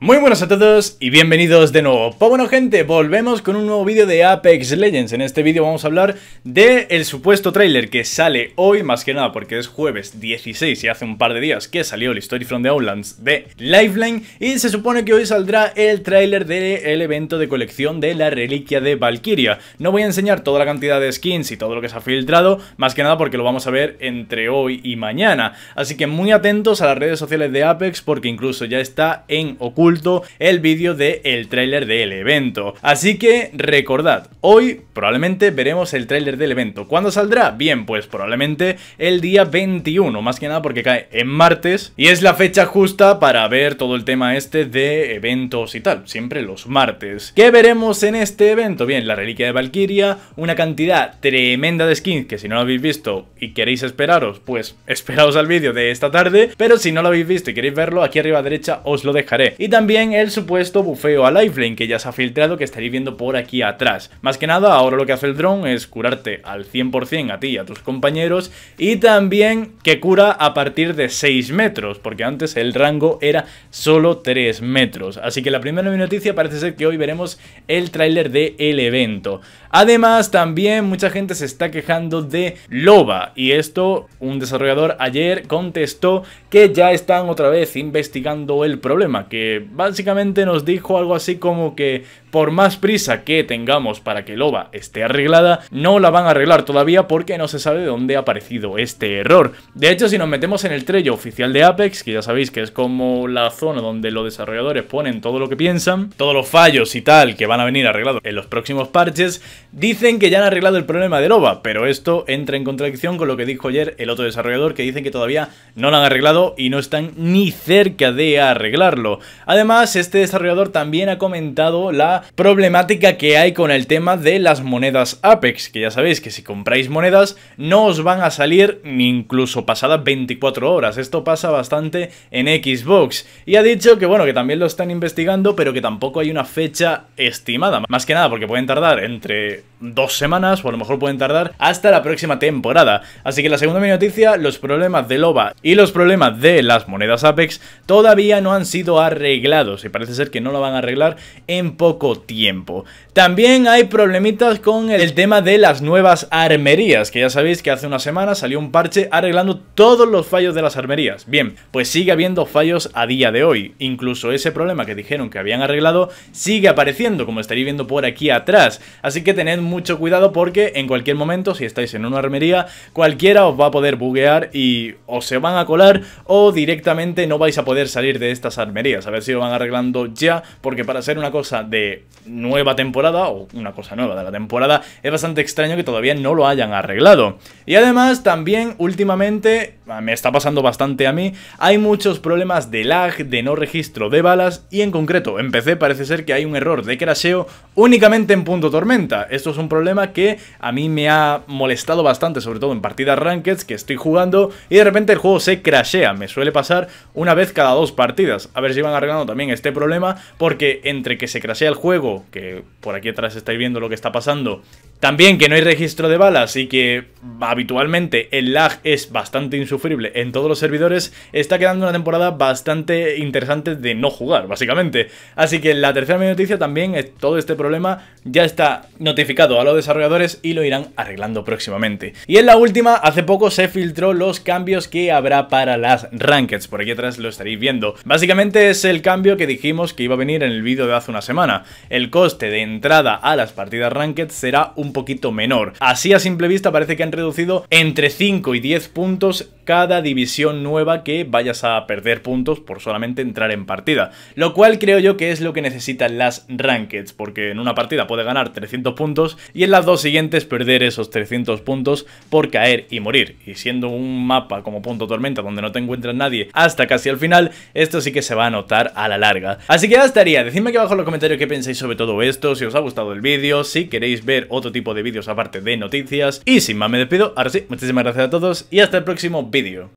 Muy buenos a todos y bienvenidos de nuevo. Pues bueno gente, volvemos con un nuevo vídeo de Apex Legends. En este vídeo vamos a hablar del el supuesto tráiler que sale hoy, más que nada porque es jueves 16 y hace un par de días que salió el Story from the Outlands de Lifeline y se supone que hoy saldrá el tráiler del evento de colección de la reliquia de Valkyria. No voy a enseñar toda la cantidad de skins y todo lo que se ha filtrado, más que nada porque lo vamos a ver entre hoy y mañana. Así que muy atentos a las redes sociales de Apex porque incluso ya está en oculto el vídeo del tráiler del evento. Así que recordad, hoy probablemente veremos el tráiler del evento. ¿Cuándo saldrá? Bien, pues probablemente el día 21, más que nada porque cae en martes y es la fecha justa para ver todo el tema este de eventos y tal, siempre los martes. ¿Qué veremos en este evento? Bien, la reliquia de Valkyria, una cantidad tremenda de skins que si no lo habéis visto y queréis esperaros, pues esperaos al vídeo de esta tarde, pero si no lo habéis visto y queréis verlo, aquí arriba a derecha os lo dejaré. Y también también el supuesto bufeo a lifeline que ya se ha filtrado que estaréis viendo por aquí atrás. Más que nada, ahora lo que hace el dron es curarte al 100% a ti y a tus compañeros y también que cura a partir de 6 metros, porque antes el rango era solo 3 metros. Así que la primera noticia parece ser que hoy veremos el tráiler del evento. Además, también mucha gente se está quejando de Loba y esto un desarrollador ayer contestó que ya están otra vez investigando el problema, que básicamente nos dijo algo así como que por más prisa que tengamos para que Loba esté arreglada, no la van a arreglar todavía porque no se sabe de dónde ha aparecido este error. De hecho, si nos metemos en el trello oficial de Apex, que ya sabéis que es como la zona donde los desarrolladores ponen todo lo que piensan, todos los fallos y tal que van a venir arreglados en los próximos parches, Dicen que ya han arreglado el problema de Loba, pero esto entra en contradicción con lo que dijo ayer el otro desarrollador, que dicen que todavía no lo han arreglado y no están ni cerca de arreglarlo. Además, este desarrollador también ha comentado la problemática que hay con el tema de las monedas Apex, que ya sabéis que si compráis monedas no os van a salir ni incluso pasadas 24 horas. Esto pasa bastante en Xbox. Y ha dicho que bueno, que también lo están investigando, pero que tampoco hay una fecha estimada. Más que nada porque pueden tardar entre dos semanas, o a lo mejor pueden tardar hasta la próxima temporada. Así que la segunda mi noticia, los problemas de Loba y los problemas de las monedas Apex todavía no han sido arreglados y parece ser que no lo van a arreglar en poco tiempo. También hay problemitas con el tema de las nuevas armerías, que ya sabéis que hace una semana salió un parche arreglando todos los fallos de las armerías. Bien, pues sigue habiendo fallos a día de hoy. Incluso ese problema que dijeron que habían arreglado sigue apareciendo, como estaréis viendo por aquí atrás. Así que tenemos tened mucho cuidado porque en cualquier momento, si estáis en una armería, cualquiera os va a poder buguear y o se van a colar o directamente no vais a poder salir de estas armerías. A ver si lo van arreglando ya, porque para ser una cosa de nueva temporada, o una cosa nueva de la temporada, es bastante extraño que todavía no lo hayan arreglado. Y además, también últimamente me está pasando bastante a mí, hay muchos problemas de lag, de no registro de balas y en concreto en PC parece ser que hay un error de crasheo únicamente en punto tormenta. Esto es un problema que a mí me ha molestado bastante, sobre todo en partidas Ranked que estoy jugando y de repente el juego se crashea, me suele pasar una vez cada dos partidas. A ver si van arreglando también este problema porque entre que se crashea el juego, que por aquí atrás estáis viendo lo que está pasando, también que no hay registro de balas y que habitualmente el lag es bastante insufrible en todos los servidores, está quedando una temporada bastante interesante de no jugar, básicamente. Así que la tercera noticia también es todo este problema ya está notificado a los desarrolladores y lo irán arreglando próximamente. Y en la última, hace poco se filtró los cambios que habrá para las Rankeds por aquí atrás lo estaréis viendo. Básicamente es el cambio que dijimos que iba a venir en el vídeo de hace una semana. El coste de entrada a las partidas ranked será un poquito menor. Así a simple vista parece que han reducido entre 5 y 10 puntos cada división nueva que vayas a perder puntos por solamente entrar en partida. Lo cual creo yo que es lo que necesitan las rankeds, porque en una partida puede ganar 300 puntos y en las dos siguientes perder esos 300 puntos por caer y morir. Y siendo un mapa como punto tormenta donde no te encuentras nadie hasta casi al final, esto sí que se va a notar a la larga. Así que ya estaría, decidme aquí abajo en los comentarios qué pensáis sobre todo esto, si os ha gustado el vídeo, si queréis ver otro tipo tipo de vídeos aparte de noticias. Y sin más me despido, ahora sí, muchísimas gracias a todos y hasta el próximo vídeo.